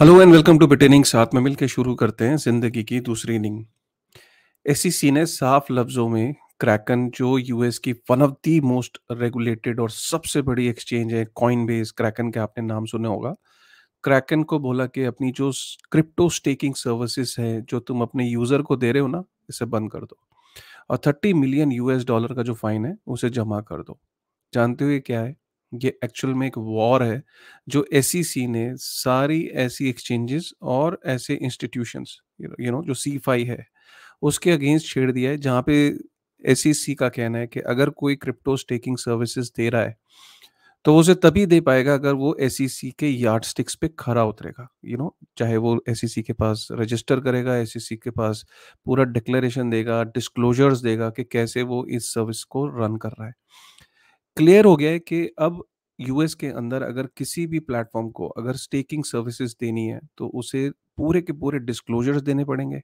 Hello and welcome to बिटेनिंग साथ में मिलकर शुरू करते हैं जिंदगी की दूसरी इनिंग एस ने साफ लफ्जों में क्रैकन जो यूएस की one of the most regulated और सबसे बड़ी एक्सचेंज है कॉइन बेस क्रैकन के आपने नाम सुना होगा क्रैकन को बोला कि अपनी जो क्रिप्टो स्टेकिंग सर्विसेज है जो तुम अपने यूजर को दे रहे हो ना इसे बंद कर दो और थर्टी मिलियन यूएस डॉलर का जो फाइन है उसे जमा कर दो जानते हुए क्या है ये एक्चुअल में एक वॉर है जो एस ने सारी ऐसी एक्सचेंजेस और ऐसे इंस्टीट्यूशंस यू नो जो सी है उसके अगेंस्ट छेड़ दिया है जहाँ पे एस e का कहना है कि अगर कोई क्रिप्टो स्टेकिंग सर्विसेज दे रहा है तो उसे तभी दे पाएगा अगर वो S e C yardsticks पे खरा उतरेगा यू नो चाहे वो एस e के पास रजिस्टर करेगा एस के पास पूरा डिक्लेरेशन देगा डिस्क्लोजर्स देगा कि कैसे वो इस सर्विस को रन कर रहा है क्लियर हो गया है कि अब यूएस के अंदर अगर किसी भी प्लेटफॉर्म को अगर स्टेकिंग सर्विसेज देनी है तो उसे पूरे के पूरे डिस्क्लोजर्स देने पड़ेंगे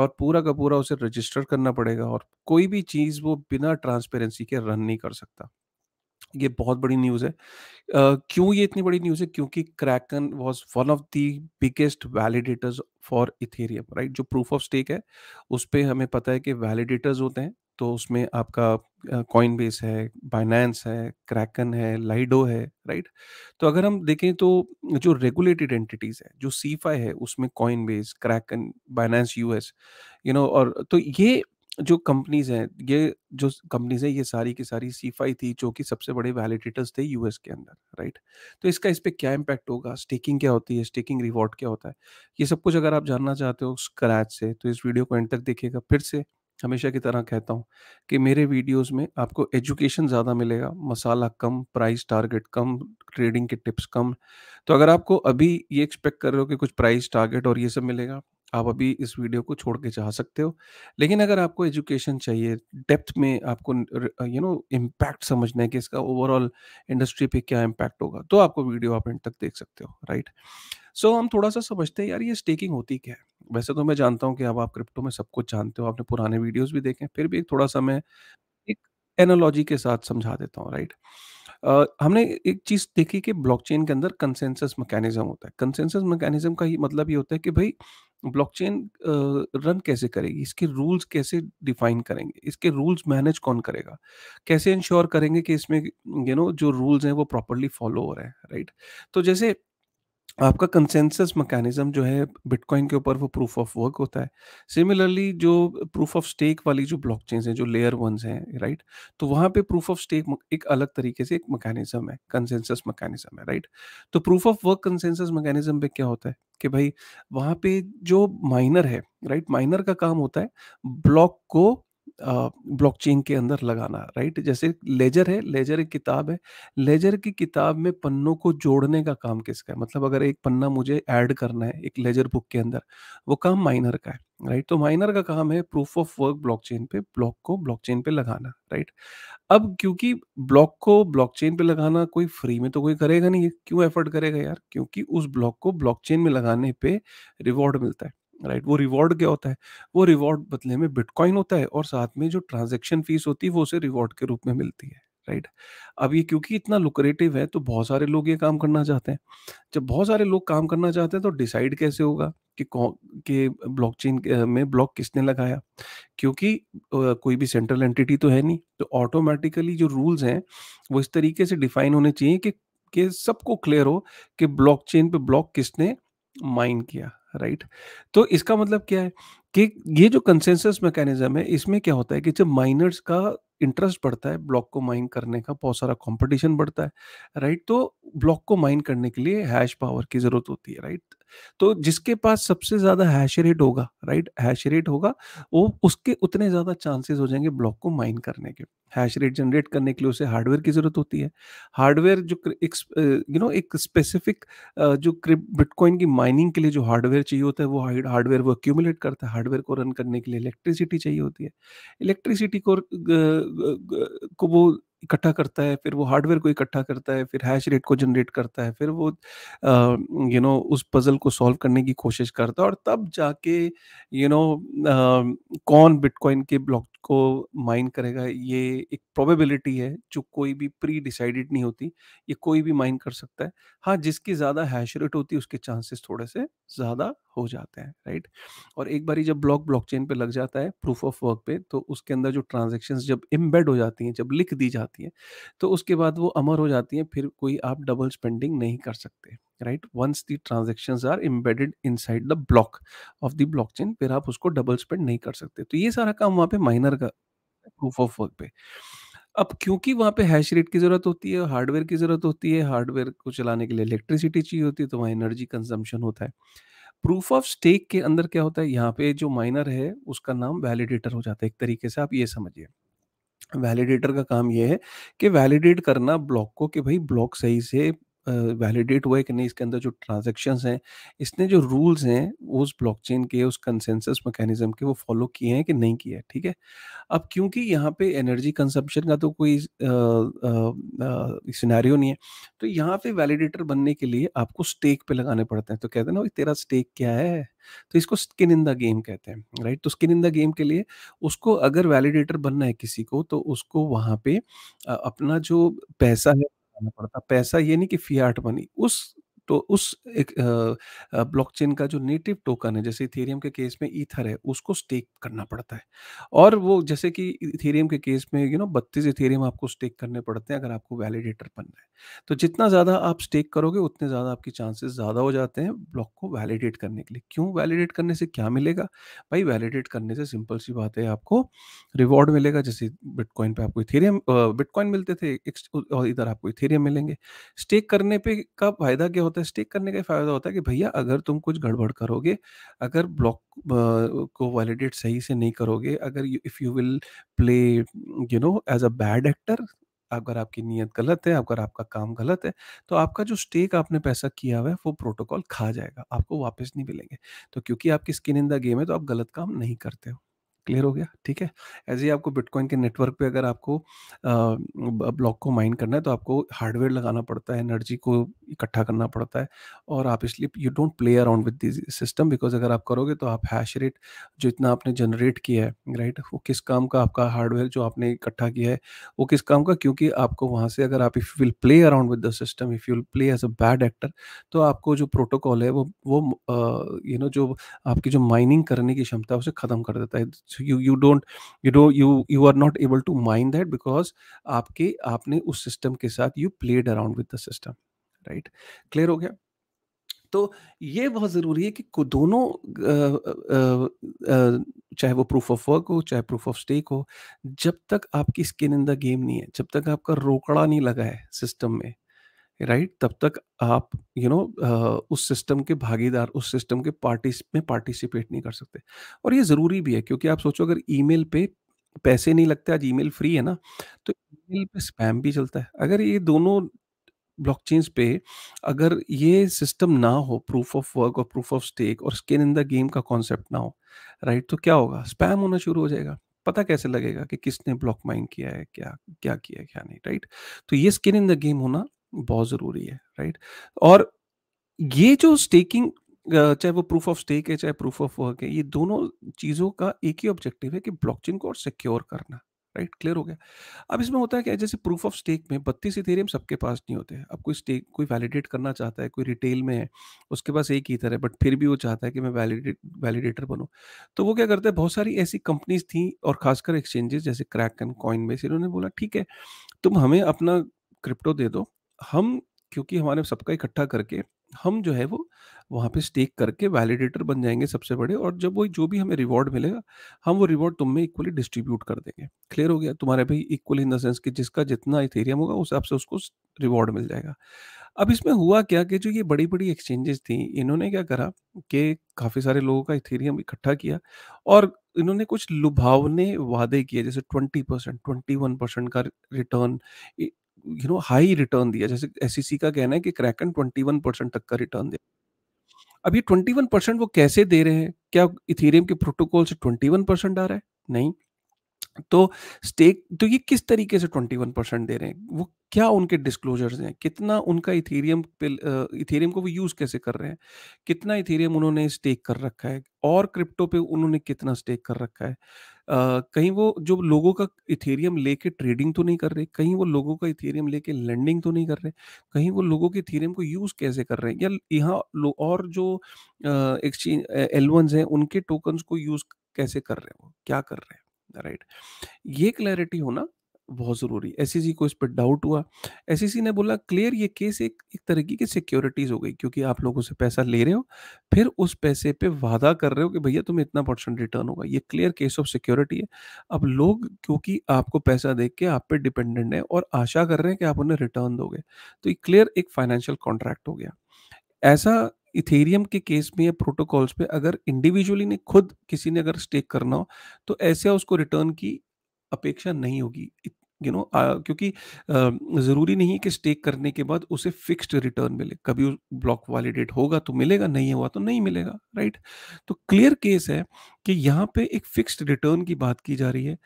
और पूरा का पूरा उसे रजिस्टर करना पड़ेगा और कोई भी चीज़ वो बिना ट्रांसपेरेंसी के रन नहीं कर सकता ये बहुत बड़ी न्यूज़ है uh, क्यों ये इतनी बड़ी न्यूज़ है क्योंकि Kraken was one of the biggest validators for Ethereum right जो प्रूफ ऑफ स्टेक है उस पर हमें पता है कि वैलिडेटर्स होते हैं तो उसमें आपका कॉइन बेस है बाइनेंस है क्रैकन है लाइडो है राइट तो अगर हम देखें तो जो रेगुलेटेड एंटिटीज है जो सीफाई है उसमें Coinbase Kraken Binance US you know और तो ये जो कंपनीज हैं ये जो कंपनीज हैं ये सारी की सारी सीफाई थी जो कि सबसे बड़े वैलिडेटर्स थे यूएस के अंदर राइट तो इसका इस पर क्या इम्पैक्ट होगा स्टेकिंग क्या होती है स्टेकिंग रिवॉर्ड क्या होता है ये सब कुछ अगर आप जानना चाहते हो स्क्रैच से तो इस वीडियो को एंड तक देखिएगा फिर से हमेशा की तरह कहता हूँ कि मेरे वीडियोस में आपको एजुकेशन ज़्यादा मिलेगा मसाला कम प्राइस टारगेट कम ट्रेडिंग के टिप्स कम तो अगर आपको अभी ये एक्सपेक्ट कर रहे हो कि कुछ प्राइस टारगेट और ये सब मिलेगा आप अभी इस वीडियो को छोड़ के चाह सकते हो लेकिन अगर आपको एजुकेशन चाहिए डेप्थ में आपको यू नो इम्पैक्ट समझना है कि इसका ओवरऑल इंडस्ट्री पे क्या इम्पैक्ट होगा तो आपको वीडियो आप एंड तक देख सकते हो राइट सो so, हम थोड़ा सा समझते हैं यार ये स्टेकिंग होती क्या है वैसे तो मैं जानता हूँ कि अब आप क्रिप्टो में सब कुछ जानते हो आपने पुराने वीडियोस भी देखे हैं, फिर भी एक थोड़ा सा मैं एक एनोलॉजी के साथ समझा देता हूँ राइट Uh, हमने एक चीज देखी कि ब्लॉकचेन के अंदर कंसेंसस मैकेनिज्म होता है कंसेंसस मैकेनिज्म का ही मतलब ये होता है कि भाई ब्लॉकचेन रन कैसे करेगी इसके रूल्स कैसे डिफाइन करेंगे इसके रूल्स मैनेज कौन करेगा कैसे इंश्योर करेंगे कि इसमें यू you नो know, जो रूल्स हैं वो प्रॉपरली फॉलो हो रहे हैं राइट तो जैसे आपका कंसेंसस मैकेनिज्म जो है बिटकॉइन के ऊपर वो प्रूफ ऑफ वर्क होता है सिमिलरली जो प्रूफ ऑफ स्टेक वाली जो ब्लॉकचेन्स हैं जो लेयर वंस हैं राइट तो वहाँ पे प्रूफ ऑफ स्टेक एक अलग तरीके से एक मैकेनिज्म है कंसेंसस मैकेनिज्म है राइट तो proof of work consensus mechanism पे क्या होता है कि भाई वहाँ पे जो माइनर है राइट माइनर का काम होता है ब्लॉक को ब्लॉकचेन के अंदर लगाना राइट जैसे लेजर है लेजर एक किताब है लेजर की किताब में पन्नों को जोड़ने का काम किसका है मतलब अगर एक पन्ना मुझे ऐड करना है एक लेजर बुक के अंदर वो काम माइनर का है राइट तो माइनर का काम है प्रूफ ऑफ वर्क ब्लॉकचेन पे ब्लॉक को ब्लॉकचेन पे लगाना राइट अब क्योंकि ब्लॉक को ब्लॉकचेन पे लगाना कोई फ्री में तो कोई करेगा नहीं क्यों एफर्ट करेगा यार क्योंकि उस ब्लॉक को ब्लॉकचेन में लगाने पे रिवॉर्ड मिलता है राइट वो रिवॉर्ड क्या होता है वो रिवॉर्ड बदले में बिटकॉइन होता है और साथ में जो ट्रांजेक्शन फीस होती है वो उसे रिवॉर्ड के रूप में मिलती है राइट अब ये क्योंकि इतना लुक्रेटिव है तो बहुत सारे लोग ये काम करना चाहते हैं जब बहुत सारे लोग काम करना चाहते हैं तो डिसाइड कैसे होगा कि कौन के ब्लॉकचेन में ब्लॉक किसने लगाया क्योंकि कोई भी सेंट्रल एंटिटी तो है नहीं तो ऑटोमेटिकली जो रूल्स हैं वो इस तरीके से डिफाइन होने चाहिए कि कि सबको क्लियर हो कि चेन पे ब्लॉक किसने माइन किया राइट तो इसका मतलब क्या है कि ये जो कंसेंसस मैकेनिज्म है इसमें क्या होता है कि जब माइनर्स का इंटरेस्ट बढ़ता है ब्लॉक को माइन करने का बहुत सारा कंपटीशन बढ़ता है राइट तो ब्लॉक को माइन करने के लिए हैश पावर की जरूरत होती है राइट तो जिसके पास सबसे ज्यादा हैश रेट होगा राइट हैश रेट होगा वो उसके उतने ज्यादा चांसेस हो जाएंगे ब्लॉक को माइन करने के हैश रेट जनरेट करने के लिए उसे हार्डवेयर की जरूरत होती है हार्डवेयर जो एक यू नो एक स्पेसिफिक जो बिटकॉइन की माइनिंग के लिए जो हार्डवेयर चाहिए होता है वो हार्डवेयर वो अक्यूमुलेट करता है हार्डवेयर को रन करने के लिए इलेक्ट्रिसिटी चाहिए होती है इलेक्ट्रिसिटी को को वो इकट्ठा करता है फिर वो हार्डवेयर को इकट्ठा करता है फिर हैश रेट को जनरेट करता है फिर वो यू नो उस पज़ल को सॉल्व करने की कोशिश करता है और तब जाके यू नो कौन बिटकॉइन के ब्लॉक को माइन करेगा ये एक प्रोबेबिलिटी है जो कोई भी प्री डिसाइडेड नहीं होती ये कोई भी माइन कर सकता है हाँ जिसकी ज़्यादा हैश रेट होती है उसके चांसेस थोड़े से ज़्यादा हो जाते हैं राइट और एक बार जब ब्लॉक ब्लॉकचेन पे लग जाता है प्रूफ ऑफ वर्क पे तो उसके अंदर जो ट्रांजेक्शन जब इम्बेड हो जाती हैं जब लिख दी जाती है तो उसके बाद वो अमर हो जाती हैं फिर कोई आप डबल स्पेंडिंग नहीं कर सकते right once the transaction are embedded side the block of the chain फिर आप उसको डबल स्पेंड नहीं कर सकते तो ये सारा काम वहाँ पे माइनर का प्रूफ ऑफ वर्क पे अब क्योंकि वहाँ पे हैश रेट की ज़रूरत होती है हार्डवेयर की ज़रूरत होती है हार्डवेयर को चलाने के लिए इलेक्ट्रिसिटी चाहिए होती है तो वहाँ एनर्जी कंजम्पशन होता है प्रूफ ऑफ स्टेक के अंदर क्या होता है यहाँ पे जो माइनर है उसका नाम वैलिडेटर हो जाता है एक तरीके से आप ये समझिए वैलिडेटर का काम यह है कि वैलिडेट करना ब्लॉक को कि भाई ब्लॉक सही से वैलिडेट हुआ है कि नहीं इसके अंदर जो ट्रांजेक्शन हैं इसने जो रूल्स हैं उस ब्लॉकचेन के उस कंसेंसस मैकेनिज्म के वो फॉलो किए हैं कि नहीं किया है ठीक है अब क्योंकि यहाँ पे एनर्जी कंजम्पशन का तो कोई सिनेरियो नहीं है तो यहाँ पे वैलिडेटर बनने के लिए आपको स्टेक पे लगाने पड़ते हैं तो कहते हैं ना तेरा स्टेक क्या है तो इसको स्किन इन द गेम कहते हैं राइट तो स्किन इन द गेम के लिए उसको अगर वैलिडेटर बनना है किसी को तो उसको वहाँ पे अपना जो पैसा है पड़ता पैसा ये नहीं कि फियाट मनी उस तो उस एक ब्लॉकचेन का जो नेटिव टोकन है जैसे इथेरियम के केस में ईथर है उसको स्टेक करना पड़ता है और वो जैसे कि इथेरियम के केस में यू नो बत्तीस इथेरियम आपको स्टेक करने पड़ते हैं अगर आपको वैलिडेटर बनना है तो जितना ज़्यादा आप स्टेक करोगे उतने ज़्यादा आपके चांसेस ज़्यादा हो जाते हैं ब्लॉक को वैलिडेट करने के लिए क्यों वैलिडेट करने से क्या मिलेगा भाई वैलिडेट करने से सिंपल सी बात है आपको रिवॉर्ड मिलेगा जैसे बिटकॉइन पे आपको इथेरियम बिटकॉइन मिलते थे और इधर आपको इथेरियम मिलेंगे स्टेक करने पे का फायदा क्या होता होता है स्टेक करने का फायदा होता है कि भैया अगर तुम कुछ गड़बड़ करोगे अगर ब्लॉक को वैलिडेट सही से नहीं करोगे अगर if you will play you know as a bad actor अगर आपकी नीयत गलत है अगर आपका काम गलत है तो आपका जो स्टेक आपने पैसा किया हुआ है वो प्रोटोकॉल खा जाएगा आपको वापस नहीं मिलेंगे तो क्योंकि आपकी स्किन इन द गेम है तो आप गलत काम नहीं करते हो क्लियर हो गया ठीक है ऐसे ही आपको बिटकॉइन के नेटवर्क पे अगर आपको ब्लॉक को माइन करना है तो आपको हार्डवेयर लगाना पड़ता है एनर्जी को इकट्ठा करना पड़ता है और आप इसलिए you don't play around with this system because अगर आप करोगे तो आप हैश रेट जो इतना आपने जनरेट किया है राइट वो किस काम का आपका हार्डवेयर जो आपने इकट्ठा किया है वो किस काम का क्योंकि आपको वहाँ से अगर आप if will play around with the system if you will play as a bad actor तो आपको जो प्रोटोकॉल है वो वो यू नो जो आपकी जो माइनिंग करने की क्षमता उसे ख़त्म कर देता है you you don't you do you you are not able to mind that because आपके आपने उस सिस्टम के साथ you played around with the system right clear हो गया तो ये बहुत ज़रूरी है कि दोनों चाहे वो प्रूफ ऑफ वर्क हो चाहे प्रूफ ऑफ स्टेक हो जब तक आपकी स्किन इन द गेम नहीं है जब तक आपका रोकड़ा नहीं लगा है सिस्टम में राइट right? तब तक आप यू you नो know, उस सिस्टम के भागीदार उस सिस्टम के पार्टी में पार्टिसिपेट नहीं कर सकते और ये ज़रूरी भी है क्योंकि आप सोचो अगर ईमेल पे पैसे नहीं लगते आज ईमेल फ्री है ना तो ईमेल पे स्पैम भी चलता है अगर ये दोनों ब्लॉकचेन्स पे अगर ये सिस्टम ना हो प्रूफ ऑफ वर्क और प्रूफ ऑफ स्टेक और स्किन इन द गेम का कॉन्सेप्ट ना हो राइट तो क्या होगा स्पैम होना शुरू हो जाएगा पता कैसे लगेगा कि किसने ब्लॉक माइन किया है क्या क्या किया है क्या नहीं राइट तो ये स्किन इन द गेम होना बहुत ज़रूरी है राइट और ये जो स्टेकिंग चाहे वो प्रूफ ऑफ स्टेक है चाहे प्रूफ ऑफ वर्क है ये दोनों चीज़ों का एक ही ऑब्जेक्टिव है कि ब्लॉकचेन को और सिक्योर करना राइट क्लियर हो गया अब इसमें होता है क्या जैसे प्रूफ ऑफ स्टेक में बत्तीस इथेरियम सबके पास नहीं होते अब कोई स्टेक कोई वैलिडेट करना चाहता है कोई रिटेल में है उसके पास एक ही है बट फिर भी वो चाहता है कि मैं वैलिडेट वैलिडेटर बनूँ तो वो क्या करते हैं बहुत सारी ऐसी कंपनीज थी और खासकर एक्सचेंजेस जैसे क्रैक एंड कॉइन बेस इन्होंने बोला ठीक है तुम हमें अपना क्रिप्टो दे दो हम क्योंकि हमारे सबका इकट्ठा करके हम जो है वो वहाँ पे स्टेक करके वैलिडेटर बन जाएंगे सबसे बड़े और जब वो जो भी हमें रिवॉर्ड मिलेगा हम वो रिवॉर्ड तुम में इक्वली डिस्ट्रीब्यूट कर देंगे क्लियर हो गया तुम्हारे भाई इक्वली इन द सेंस कि जिसका जितना इथेरियम होगा उस हिसाब से उसको रिवॉर्ड मिल जाएगा अब इसमें हुआ क्या कि जो ये बड़ी बड़ी एक्सचेंजेस थी इन्होंने क्या करा कि काफ़ी सारे लोगों का इथेरियम इकट्ठा किया और इन्होंने कुछ लुभावने वादे किए जैसे twenty percent twenty one percent का return you know high return दिया जैसे एस का कहना है कि क्रैकन ट्वेंटी वन परसेंट तक का रिटर्न दिया अब ये 21 परसेंट वो कैसे दे रहे हैं क्या इथेरियम के प्रोटोकॉल से 21 परसेंट आ रहा है नहीं तो स्टेक तो ये किस तरीके से 21 परसेंट दे रहे हैं वो क्या उनके डिस्क्लोजर्स हैं कितना उनका इथेरियम पे इथेरियम को वो यूज़ कैसे कर रहे हैं कितना इथेरियम उन्होंने स्टेक कर रखा है और क्रिप्टो पे उन्होंने कितना स्टेक कर रखा है कहीं वो जो लोगों का इथेरियम लेके ट्रेडिंग तो नहीं कर रहे कहीं वो लोगों का इथेरियम लेके लैंडिंग तो नहीं कर रहे कहीं वो लोगों के इथेरियम को यूज कैसे कर रहे हैं या यहाँ और जो एक्सचेंज एल हैं उनके टोकन्स को यूज कैसे कर रहे हैं वो क्या कर रहे हैं राइट ये क्लैरिटी होना बहुत ज़रूरी एस को इस पर डाउट हुआ एस ने बोला क्लियर ये केस एक एक तरीके की सिक्योरिटीज़ हो गई क्योंकि आप लोगों से पैसा ले रहे हो फिर उस पैसे पे वादा कर रहे हो कि भैया तुम्हें इतना परसेंट रिटर्न होगा ये क्लियर केस ऑफ सिक्योरिटी है अब लोग क्योंकि आपको पैसा देख के आप पे डिपेंडेंट है और आशा कर रहे हैं कि आप उन्हें रिटर्न दोगे तो ये क्लियर एक फाइनेंशियल कॉन्ट्रैक्ट हो गया ऐसा इथेरियम के केस में या प्रोटोकॉल्स पे अगर इंडिविजुअली ने खुद किसी ने अगर स्टेक करना हो तो ऐसे उसको रिटर्न की अपेक्षा नहीं होगी यू नो क्योंकि ज़रूरी नहीं है कि स्टेक करने के बाद उसे फिक्स्ड रिटर्न मिले कभी ब्लॉक वैलिडेट होगा तो मिलेगा नहीं हुआ तो नहीं मिलेगा राइट तो क्लियर केस है कि यहाँ पे एक फिक्स्ड रिटर्न की बात की जा रही है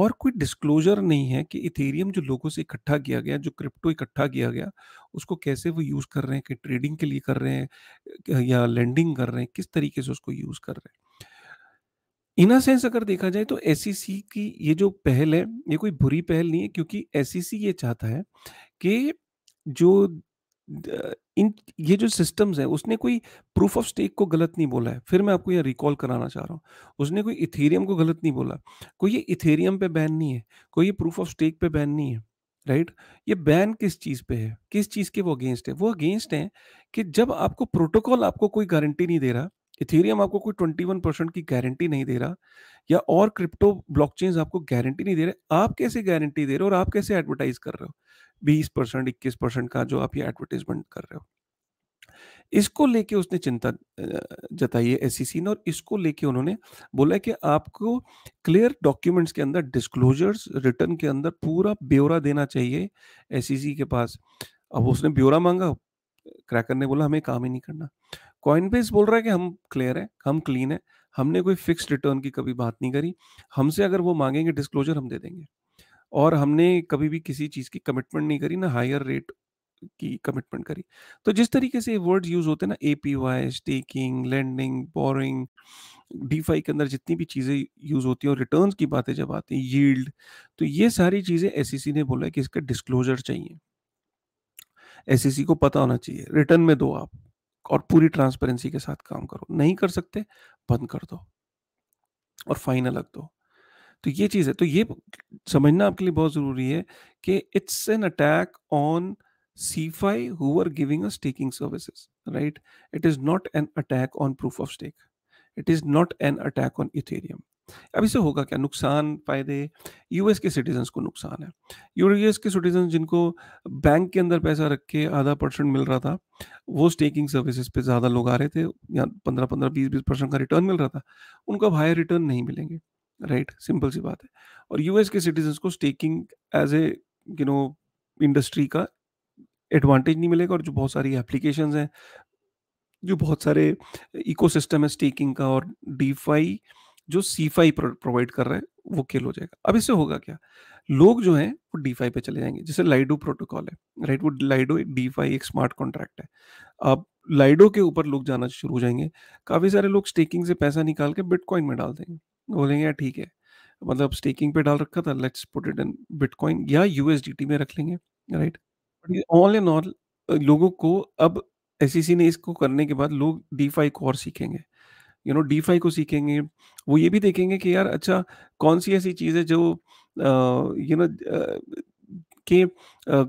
और कोई डिस्क्लोजर नहीं है कि इथेरियम जो लोगों से इकट्ठा किया गया जो क्रिप्टो इकट्ठा किया गया उसको कैसे वो यूज़ कर रहे हैं कि ट्रेडिंग के लिए कर रहे हैं या लैंडिंग कर रहे हैं किस तरीके से उसको यूज़ कर रहे हैं इन अ सेंस अगर देखा जाए तो एस e की ये जो पहल है ये कोई बुरी पहल नहीं है क्योंकि एस e ये चाहता है कि जो इन ये जो सिस्टम्स है उसने कोई प्रूफ ऑफ स्टेक को गलत नहीं बोला है फिर मैं आपको यह रिकॉल कराना चाह रहा हूँ उसने कोई इथेरियम को गलत नहीं बोला कोई ये इथेरियम पे बैन नहीं है कोई ये प्रूफ ऑफ स्टेक पे बैन नहीं है राइट ये बैन किस चीज़ पे है किस चीज़ के वो अगेंस्ट है वो अगेंस्ट है कि जब आपको प्रोटोकॉल आपको कोई गारंटी नहीं दे रहा इथेरियम आपको कोई ट्वेंटी वन परसेंट की गारंटी नहीं दे रहा या और क्रिप्टो ब्लॉकचेन आपको गारंटी नहीं दे रहे आप कैसे गारंटी दे रहे हो और आप कैसे एडवर्टाइज कर रहे हो बीस परसेंट इक्कीस परसेंट का जो आप ये एडवर्टाइजमेंट कर रहे हो इसको लेके उसने चिंता जताई है एस e ने और इसको लेके उन्होंने बोला कि आपको क्लियर डॉक्यूमेंट्स के अंदर डिस्क्लोजर्स रिटर्न के अंदर पूरा ब्यौरा देना चाहिए एस e के पास अब उसने ब्यौरा मांगा क्रैकर ने बोला हमें काम ही नहीं करना कॉइनबेस बोल रहा है कि हम क्लियर है हम क्लीन है हमने कोई फिक्स रिटर्न की कभी बात नहीं करी हमसे अगर वो मांगेंगे डिस्क्लोजर हम दे देंगे और हमने कभी भी किसी चीज़ की कमिटमेंट नहीं करी ना हायर रेट की कमिटमेंट करी तो जिस तरीके से वर्ड यूज होते हैं ना A P Y staking lending borrowing DeFi के अंदर जितनी भी चीज़ें यूज होती हैं और रिटर्न की बातें जब आती हैं यील्ड तो ये सारी चीज़ें एस e ने बोला है कि इसका डिस्क्लोजर चाहिए एस e को पता होना चाहिए रिटर्न में दो आप और पूरी ट्रांसपेरेंसी के साथ काम करो नहीं कर सकते बंद कर दो और फाइन अलग दो तो ये चीज है तो ये समझना आपके लिए बहुत जरूरी है कि it's an attack on CeFi who are giving us staking services right it is not an attack on proof of stake it is not an attack on Ethereum अब इससे होगा क्या नुकसान फायदे यूएस के सिटीजन्स को नुकसान है यूएस के सिटीजन जिनको बैंक के अंदर पैसा रख के आधा परसेंट मिल रहा था वो स्टेकिंग सर्विसेज पे ज़्यादा लोग आ रहे थे या पंद्रह पंद्रह बीस बीस परसेंट का रिटर्न मिल रहा था उनको अब हायर रिटर्न नहीं मिलेंगे राइट सिंपल सी बात है और यूएस के सिटीजन्स को staking as a you know industry का एडवांटेज नहीं मिलेगा और जो बहुत सारी एप्लीकेशन हैं जो बहुत सारे इकोसिस्टम है स्टेकिंग का और डीफाई जो सी फाई प्रोवाइड कर रहा है वो किल हो जाएगा अब इससे होगा क्या लोग जो है वो डी फाई पे चले जाएंगे जैसे लाइडो प्रोटोकॉल है राइट वो लाइडो डी फाई एक स्मार्ट कॉन्ट्रैक्ट है अब लाइडो के ऊपर लोग जाना शुरू हो जाएंगे काफ़ी सारे लोग स्टेकिंग से पैसा निकाल के बिटकॉइन में डाल देंगे बोलेंगे यार ठीक है मतलब स्टेकिंग पे डाल रखा था let's put it in Bitcoin या यूएसडीटी में रख लेंगे राइट ऑल एंड ऑल लोगों को अब एस e ने इसको करने के बाद लोग डी फाई को और सीखेंगे यू नो डी को सीखेंगे वो ये भी देखेंगे कि यार अच्छा कौन सी ऐसी चीज़ है जो यू नो कि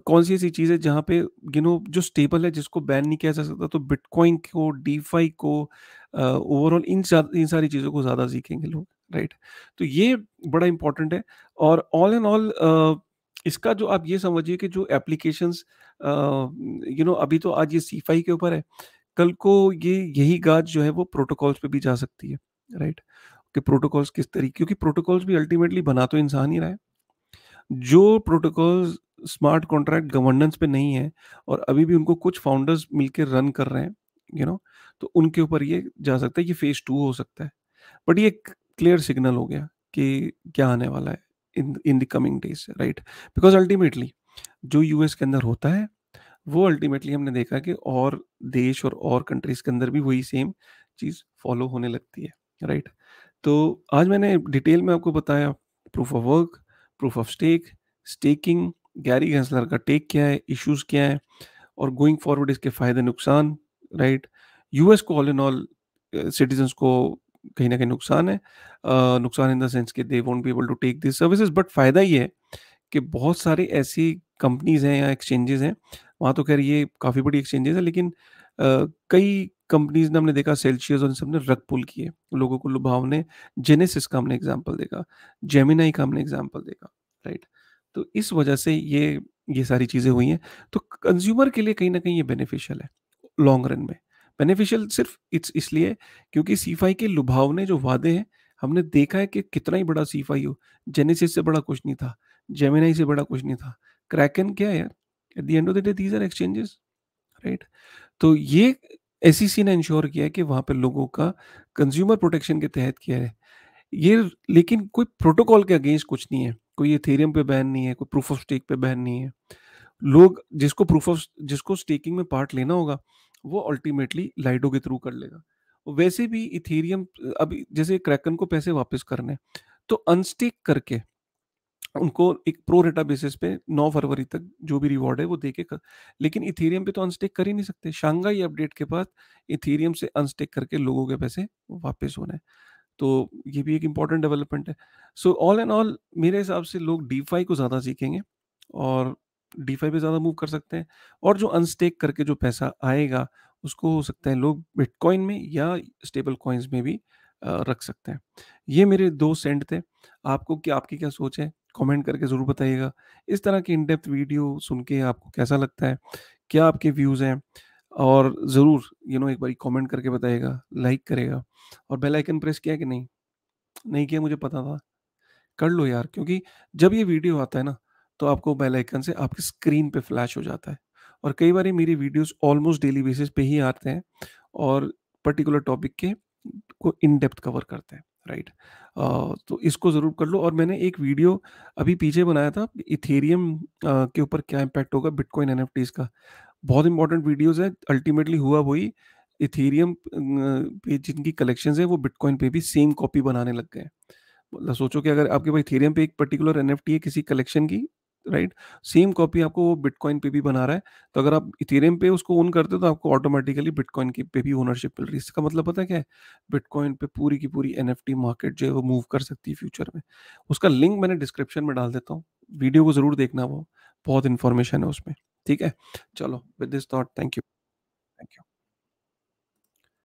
कौन सी ऐसी चीज़ है जहाँ पे यू नो जो स्टेबल है जिसको बैन नहीं किया जा सकता तो बिटकॉइन को डीफाई को ओवरऑल इन इन सारी चीज़ों को ज़्यादा सीखेंगे लोग राइट तो ये बड़ा इंपॉर्टेंट है और ऑल एंड ऑल इसका जो आप ये समझिए कि जो एप्लीकेशंस यू नो अभी तो आज ये सीफाई के ऊपर है कल को ये यही गाज जो है वो प्रोटोकॉल्स पे भी जा सकती है राइट कि प्रोटोकॉल्स किस तरीके क्योंकि प्रोटोकॉल्स भी अल्टीमेटली बना तो इंसान ही रहा है जो प्रोटोकॉल्स स्मार्ट कॉन्ट्रैक्ट गवर्नेंस पे नहीं है और अभी भी उनको कुछ फाउंडर्स मिलकर रन कर रहे हैं यू you नो know, तो उनके ऊपर ये जा सकता है ये फेज टू हो सकता है बट ये क्लियर सिग्नल हो गया कि क्या आने वाला है in in the coming days right because ultimately जो यूएस के अंदर होता है वो अल्टीमेटली हमने देखा कि और देश और और कंट्रीज के अंदर भी वही सेम चीज़ फॉलो होने लगती है राइट right? तो आज मैंने डिटेल में आपको बताया proof of work proof of stake staking Gary Gensler का टेक क्या है इश्यूज क्या है और गोइंग फॉरवर्ड इसके फायदे नुकसान राइट यूएस को ऑल इन ऑल सिटीजन्स को कहीं ना कहीं नुकसान है uh, नुकसान इन द सेंस कि they won't be able to take this services but फायदा ये है कि बहुत सारे ऐसी कंपनीज हैं या एक्सचेंजेस हैं वहाँ तो खैर ये काफ़ी बड़ी एक्सचेंजेस है लेकिन कई कंपनीज ने हमने देखा सेल्शियस और इन सब ने रग पुल किए लोगों को लुभाव ने जेनेसिस का हमने एग्जाम्पल देखा जेमिनाई का हमने एग्जाम्पल देखा राइट तो इस वजह से ये ये सारी चीज़ें हुई हैं तो कंज्यूमर के लिए कहीं ना कहीं ये बेनिफिशियल है लॉन्ग रन में बेनिफिशियल सिर्फ इट्स इसलिए क्योंकि सीफाई के लुभाव ने जो वादे हैं हमने देखा है कि कितना ही बड़ा सीफाई हो जेनेसिस से बड़ा कुछ नहीं था जेमिनाई से बड़ा कुछ नहीं था क्रैकन क्या है यार at the end of the day these are exchanges right तो ये एस e ने इंश्योर किया है कि वहाँ पर लोगों का कंज्यूमर प्रोटेक्शन के तहत किया है ये लेकिन कोई प्रोटोकॉल के अगेंस्ट कुछ नहीं है कोई एथेरियम पे बैन नहीं है कोई प्रूफ ऑफ स्टेक पे बैन नहीं है लोग जिसको प्रूफ ऑफ जिसको स्टेकिंग में पार्ट लेना होगा वो अल्टीमेटली लाइडो के थ्रू कर लेगा वैसे भी इथेरियम अभी जैसे क्रैकन को पैसे वापस करने तो अनस्टेक करके उनको एक प्रो रेटा बेसिस पे 9 फरवरी तक जो भी रिवॉर्ड है वो दे के कर लेकिन इथेरियम पे तो अनस्टेक कर ही नहीं सकते शांघाई अपडेट के बाद इथेरियम से अनस्टेक करके लोगों के पैसे वापस होने हैं तो ये भी एक इम्पॉर्टेंट डेवलपमेंट है सो ऑल एंड ऑल मेरे हिसाब से लोग डी को ज़्यादा सीखेंगे और डी पे ज़्यादा मूव कर सकते हैं और जो अनस्टेक करके जो पैसा आएगा उसको हो सकता है लोग बिटकॉइन में या स्टेबल कॉइन्स में भी रख सकते हैं ये मेरे दो सेंट थे आपको क्या आपकी क्या सोच है कमेंट करके ज़रूर बताइएगा इस तरह की इनडेप्थ वीडियो सुन के आपको कैसा लगता है क्या आपके व्यूज़ हैं और ज़रूर यू नो एक बार कमेंट करके बताइएगा लाइक करेगा और बेल आइकन प्रेस किया कि नहीं नहीं किया मुझे पता था कर लो यार क्योंकि जब ये वीडियो आता है ना तो आपको बेल आइकन से आपकी स्क्रीन पे फ्लैश हो जाता है और कई बार मेरी वीडियोस ऑलमोस्ट डेली बेसिस पे ही आते हैं और पर्टिकुलर टॉपिक के को इन डेप्थ कवर करते हैं राइट तो इसको ज़रूर कर लो और मैंने एक वीडियो अभी पीछे बनाया था इथेरियम के ऊपर क्या इम्पैक्ट होगा बिटकॉइन एन का बहुत इंपॉर्टेंट वीडियोज़ है अल्टीमेटली हुआ वही इथेरियम पे जिनकी कलेक्शन है वो बिटकॉइन पे भी सेम कॉपी बनाने लग गए मतलब सोचो कि अगर आपके पास इथेरियम पे एक पर्टिकुलर एन है किसी कलेक्शन की राइट सेम कॉपी आपको वो बिटकॉइन पे भी बना रहा है तो अगर आप इथेरियम पे उसको ओन करते हो तो आपको ऑटोमेटिकली बिटकॉइन की पे भी ओनरशिप मिल रही है इसका मतलब पता है क्या है बिटकॉइन पे पूरी की पूरी एन मार्केट जो है वो मूव कर सकती है फ्यूचर में उसका लिंक मैंने डिस्क्रिप्शन में डाल देता हूँ वीडियो को ज़रूर देखना वो बहुत इन्फॉर्मेशन है उसमें ठीक है चलो with this thought thank you thank you